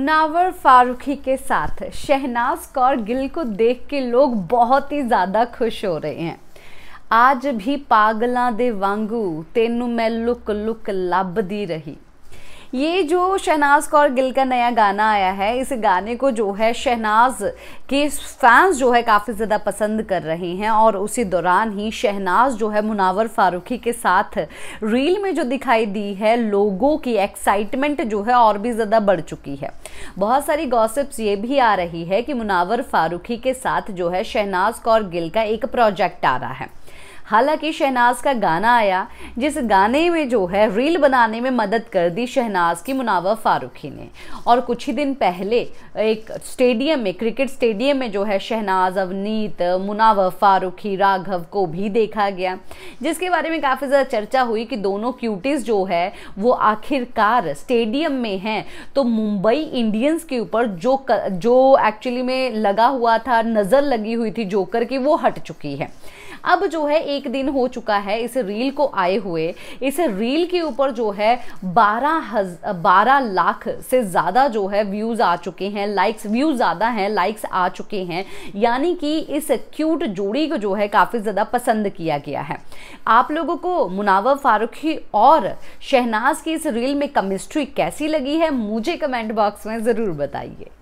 नावर फारूकी के साथ शहनाज कौर गिल को देख के लोग बहुत ही ज़्यादा खुश हो रहे हैं आज भी पागलां दे वांगू तेनू मैं लुक लुक ਲੱਭਦੀ रही ये जो शहनाज कौर गिल का नया गाना आया है इस गाने को जो है शहनाज के फैंस जो है काफ़ी ज़्यादा पसंद कर रहे हैं और उसी दौरान ही शहनाज जो है मुनावर फारूकी के साथ रील में जो दिखाई दी है लोगों की एक्साइटमेंट जो है और भी ज़्यादा बढ़ चुकी है बहुत सारी गॉसिप्स ये भी आ रही है कि मुनावर फारूकी के साथ जो है शहनाज कौर गिल का एक प्रोजेक्ट आ रहा है हालांकि शहनाज का गाना आया जिस गाने में जो है रील बनाने में मदद कर दी शहनाज की मुनावर फ़ारूखी ने और कुछ ही दिन पहले एक स्टेडियम में क्रिकेट स्टेडियम में जो है शहनाज अवनीत मुनावर फ़ारूखी राघव को भी देखा गया जिसके बारे में काफ़ी ज़्यादा चर्चा हुई कि दोनों क्यूटीज़ जो है वो आखिरकार स्टेडियम में हैं तो मुंबई इंडियंस के ऊपर जो कर, जो एक्चुअली में लगा हुआ था नज़र लगी हुई थी जोकर की वो हट चुकी है अब जो है एक दिन हो चुका है इस रील को आए हुए इस रील के ऊपर जो है बारह हज बारह लाख से ज़्यादा जो है व्यूज़ आ चुके हैं लाइक्स व्यूज़ ज़्यादा हैं लाइक्स आ चुके हैं यानी कि इस क्यूट जोड़ी को जो है काफ़ी ज़्यादा पसंद किया गया है आप लोगों को मुनावर फारूखी और शहनाज की इस रील में केमिस्ट्री कैसी लगी है मुझे कमेंट बॉक्स में ज़रूर बताइए